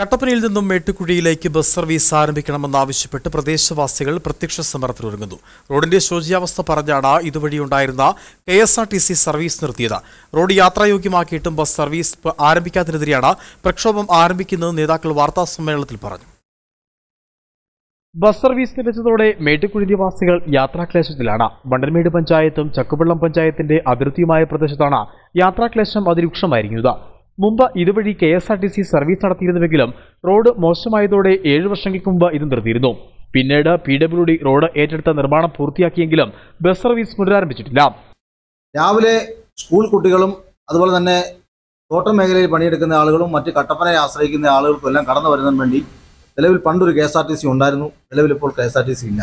കട്ടപ്പനയിൽ നിന്നും മേട്ടുകുഴിയിലേക്ക് bus service ആരംഭിക്കണമെന്നാവശ്യപ്പെട്ട് പ്രദേശവാസികൾ പ്രത്യക്ഷ സമരത്തിനൊരുങ്ങുന്നു റോഡിന്റെ ശോചിയാവസ്ഥ പറഞ്ഞാണ് ഇതുവഴിയുണ്ടായിരുന്ന K S R T C service നിർത്തിയത് റോഡ് യാത്രായോഗ്യമാക്കിയിട്ടും ബസ് സർവീസ് ആരംഭിക്കാത്തതിനെതിരെയാണ് പ്രക്ഷോഭം ആരംഭിക്കുന്നത് നേതാക്കൾ വാർത്താ സമ്മേളനത്തിൽ പറഞ്ഞു ബസ് സർവീസ് ലഭിച്ചതോടെ മേട്ടുകുഴി നിവാസികൾ യാത്രാക്ലേശത്തിലാണ് വണ്ടൻമേട് പഞ്ചായത്തും ചക്കുവെള്ളം പഞ്ചായത്തിന്റെ അതിർത്തിയുമായ പ്രദേശത്താണ് യാത്രാക്ലേശം അതിരൂക്ഷമായിരിക്കുന്നത് മുമ്പ് ഇതുവഴി K S R T C service നടത്തിയിരുന്നുവെങ്കിലും റോഡ് മോശമായതോടെ ഏഴു വർഷങ്ങൾക്ക് മുമ്പ് ഇത് നിർത്തിയിരുന്നു പിന്നീട് പി ഡബ്ല്യു ഡി റോഡ് ഏറ്റെടുത്ത നിർമ്മാണം പൂർത്തിയാക്കിയെങ്കിലും ബസ് സർവീസ് പുനരാരംഭിച്ചിട്ടില്ല രാവിലെ സ്കൂൾ കുട്ടികളും അതുപോലെ തന്നെ തോട്ടം മേഖലയിൽ പണിയെടുക്കുന്ന ആളുകളും മറ്റ് കട്ടപ്പനയെ ആശ്രയിക്കുന്ന ആളുകൾക്കും എല്ലാം കടന്നു വരുന്നതിന് വേണ്ടി നിലവിൽ പണ്ടൊരു K S R T C ഉണ്ടായിരുന്നു നിലവിൽ ഇപ്പോൾ K S R T C ഇല്ല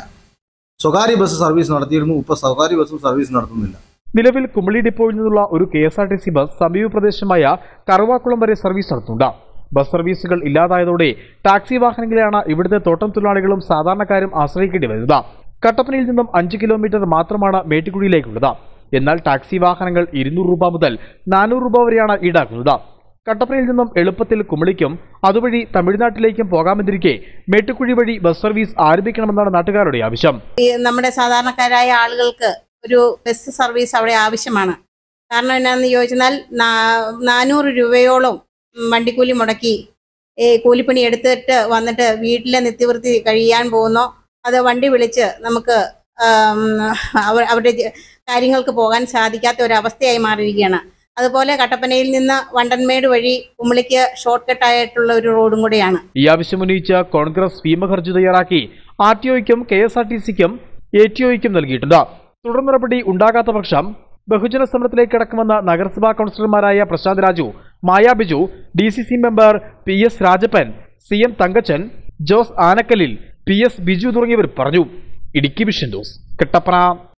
സ്വകാര്യ ബസ് സർവീസ് നടത്തിയിരുന്നു ഇപ്പോൾ സ്വകാര്യ ബസ്സും സർവീസ് നടത്തുന്നില്ല നിലവിൽ കുമളി ഡിപ്പോയിൽ നിന്നുള്ള ഒരു K S R T C bus സമീപ പ്രദേശമായ കറുവാക്കുളം വരെ സർവീസ് നടത്തുന്നുണ്ട് ബസ് സർവീസുകൾ ഇല്ലാതായതോടെ ടാക്സി വാഹനങ്ങളെയാണ് ഇവിടുത്തെ തോട്ടം തൊഴിലാളികളും സാധാരണക്കാരും ആശ്രയിക്കേണ്ടി വരുന്നത് കട്ടപ്പനയിൽ നിന്നും അഞ്ച് കിലോമീറ്റർ മാത്രമാണ് മേട്ടിക്കുടിയിലേക്കുള്ളത് എന്നാൽ ടാക്സി വാഹനങ്ങൾ ഇരുന്നൂറ് രൂപ മുതൽ നാനൂറ് രൂപ വരെയാണ് ഈടാക്കുന്നത് കട്ടപ്പനയിൽ നിന്നും എളുപ്പത്തിൽ കുമളിക്കും അതുവഴി തമിഴ്നാട്ടിലേക്കും പോകാമെന്നിരിക്കെ മേട്ടുക്കുഴി വഴി ബസ് സർവീസ് ആരംഭിക്കണമെന്നാണ് നാട്ടുകാരുടെ ആവശ്യം നമ്മുടെ സാധാരണക്കാരായ ആളുകൾക്ക് ഒരു ബസ് സർവീസ് അവിടെ ആവശ്യമാണ് കാരണം എന്നാന്ന് ചോദിച്ചാൽ നാനൂറ് രൂപയോളം വണ്ടിക്കൂലി മുടക്കി കൂലിപ്പണി എടുത്തിട്ട് വന്നിട്ട് വീട്ടിലെ നിത്യവൃത്തി കഴിയാൻ പോകുന്നോ അത് വണ്ടി വിളിച്ച് നമുക്ക് അവരുടെ കാര്യങ്ങൾക്ക് പോകാൻ സാധിക്കാത്ത ഒരു അവസ്ഥയായി മാറിയിരിക്കുകയാണ് അതുപോലെ കട്ടപ്പനയിൽ നിന്ന് വണ്ടൻമേട് വഴി കുമിളിക്ക് ഷോർട്ട് കട്ട് ആയിട്ടുള്ള ഒരു റോഡും കൂടെയാണ് ഈ ആവശ്യം ഉന്നയിച്ച കോൺഗ്രസ് ഭീമഹർജി തയ്യാറാക്കി ആർ ടി ഒക്കും കെ എസ് ആർ ടി സിക്കും എ ടി ഒക്കും നൽകിയിട്ടുണ്ട് തുടർ നടപടി ഉണ്ടാകാത്ത പക്ഷം ബഹുജന സമരത്തിലേക്ക് കടക്കുമെന്ന നഗരസഭാ കൗൺസിലർമാരായ Prashanth Raju Maya Biju D C C member P S Rajappan C M Thankachan Jose ആനക്കലിൽ പി എസ് ബിജു തുടങ്ങിയവർ പറഞ്ഞു ഇടുക്കി വിഷൻ ജോസ് കട്ടപ്പന